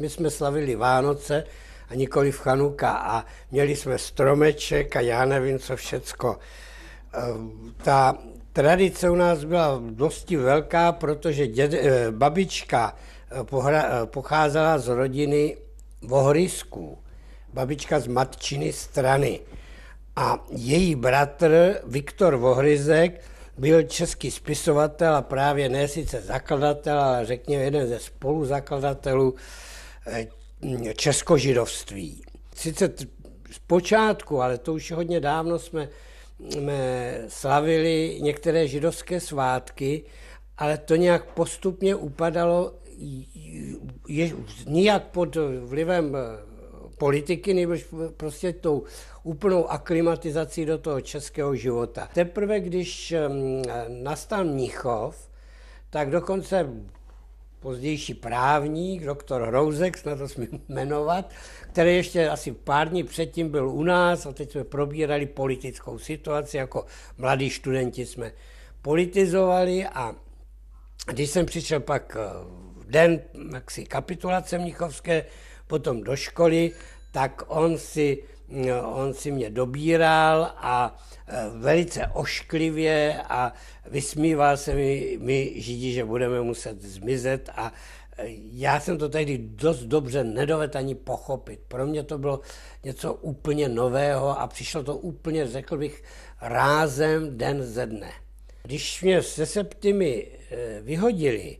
My jsme slavili Vánoce a nikoli v Chanuka a měli jsme stromeček a já nevím co všecko. Ehm, ta tradice u nás byla dosti velká, protože děde, eh, babička eh, pohra, eh, pocházela z rodiny Vohrysků, babička z matčiny strany. A její bratr Viktor Vohryzek byl český spisovatel a právě ne sice zakladatel, ale řekněme jeden ze spoluzakladatelů Eh, českožidovství. Sice počátku, ale to už hodně dávno jsme, jsme slavili některé židovské svátky, ale to nějak postupně upadalo je, nijak pod vlivem eh, politiky, nebo prostě tou úplnou aklimatizací do toho českého života. Teprve když nastal Mnichov, tak dokonce pozdější právník, doktor Hrouzek, snad to smím jmenovat, který ještě asi pár dní předtím byl u nás a teď jsme probírali politickou situaci, jako mladí studenti jsme politizovali a když jsem přišel pak eh, den jaksi kapitulace Mnichovské, potom do školy, tak on si Eh, on si mě dobíral a eh, velice ošklivě a vysmíval se mi, my Židi, že budeme muset zmizet a eh, já jsem to tehdy dost dobře nedovedl ani pochopit. Pro mě to bylo něco úplně nového a přišlo to úplně, řekl bych, rázem den ze dne. Když mě se septimy vyhodili,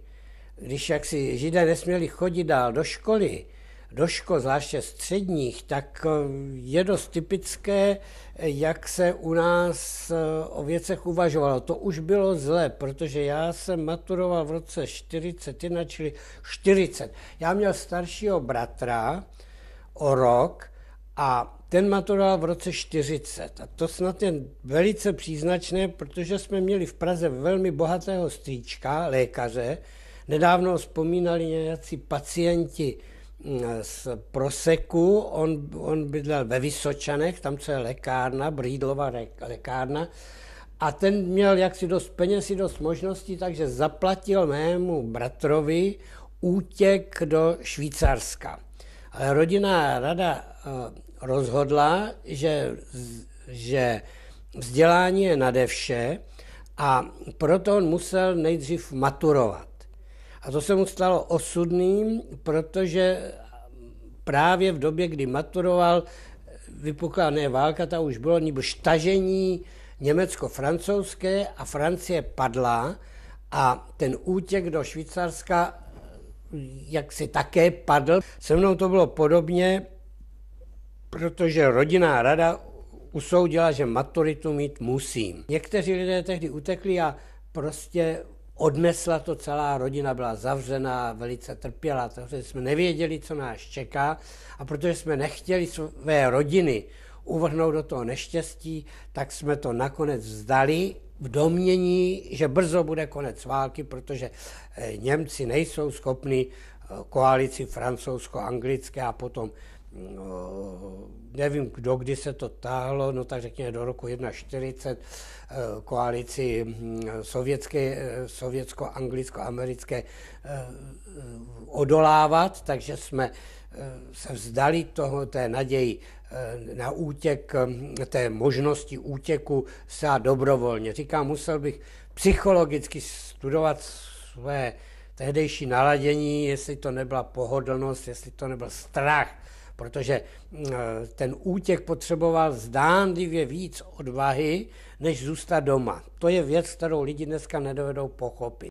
když jaksi židé nesměli chodit dál do školy, do škol, zvláště středních, tak eh, je dost typické, eh, jak se u nás eh, o věcech uvažovalo. To už bylo zlé, protože já jsem maturoval v roce 41, čili 40. Já měl staršího bratra o rok a ten maturoval v roce 40. A to snad je velice příznačné, protože jsme měli v Praze velmi bohatého strýčka, lékaře. Nedávno vzpomínali nějací pacienti z Proseku, on, on bydlel ve Vysočanech, tam co je lékárna, Brýdlova lékárna, a ten měl jaksi dost peněz i dost možností, takže zaplatil mému bratrovi útěk do Švýcarska. Ale rodinná rada e, rozhodla, že, že vzdělání je nade vše a proto on musel nejdřív maturovat. A to se mu stalo osudným, protože právě v době, kdy maturoval, vypukla ne válka, ta už bylo, nebo štažení německo-francouzské a Francie padla a ten útěk do Švýcarska jak si také padl. Se mnou to bylo podobně, protože rodinná rada usoudila, že maturitu mít musím. Někteří lidé tehdy utekli a prostě odnesla to celá rodina, byla zavřená, velice trpěla, takže jsme nevěděli, co nás čeká a protože jsme nechtěli své rodiny uvrhnout do toho neštěstí, tak jsme to nakonec vzdali v domění, že brzo bude konec války, protože eh, Němci nejsou schopni eh, koalici francouzsko-anglické a potom No, nevím, kdo kdy se to táhlo, no tak řekněme do roku 1941, eh, koalici hm, sovětské, eh, sovětsko-anglicko-americké eh, odolávat, takže jsme se vzdali toho, té naději na útěk, hm, té možnosti útěku zcela dobrovolně. Říkám, musel bych psychologicky studovat své tehdejší naladění, jestli to nebyla pohodlnost, jestli to nebyl strach, protože eh, ten útěk potřeboval zdánlivě víc odvahy, než zůstat doma. To je věc, kterou lidi dneska nedovedou pochopit.